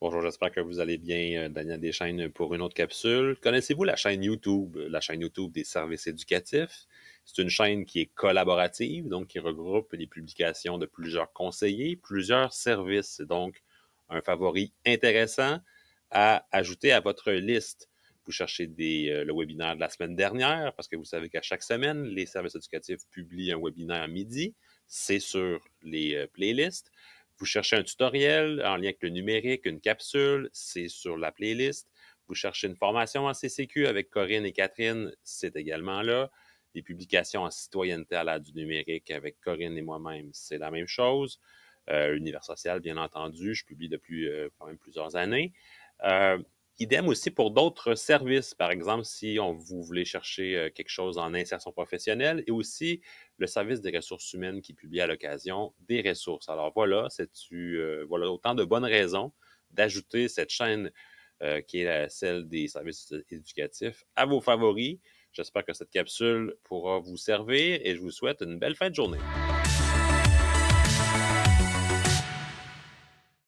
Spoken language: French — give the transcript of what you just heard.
Bonjour, j'espère que vous allez bien. Euh, Daniel Deschaines pour une autre capsule. Connaissez-vous la chaîne YouTube, euh, la chaîne YouTube des services éducatifs? C'est une chaîne qui est collaborative, donc qui regroupe les publications de plusieurs conseillers, plusieurs services. Donc, un favori intéressant à ajouter à votre liste. Vous cherchez euh, le webinaire de la semaine dernière, parce que vous savez qu'à chaque semaine, les services éducatifs publient un webinaire à midi. C'est sur les playlists. Vous cherchez un tutoriel en lien avec le numérique, une capsule, c'est sur la playlist. Vous cherchez une formation en CCQ avec Corinne et Catherine, c'est également là. Des publications en citoyenneté à l'ère du numérique avec Corinne et moi-même, c'est la même chose. Euh, Univers social, bien entendu, je publie depuis euh, quand même plusieurs années. Euh, Idem aussi pour d'autres services. Par exemple, si on, vous voulez chercher quelque chose en insertion professionnelle et aussi le service des ressources humaines qui publie à l'occasion des ressources. Alors voilà, c'est voilà autant de bonnes raisons d'ajouter cette chaîne qui est celle des services éducatifs à vos favoris. J'espère que cette capsule pourra vous servir et je vous souhaite une belle fin de journée.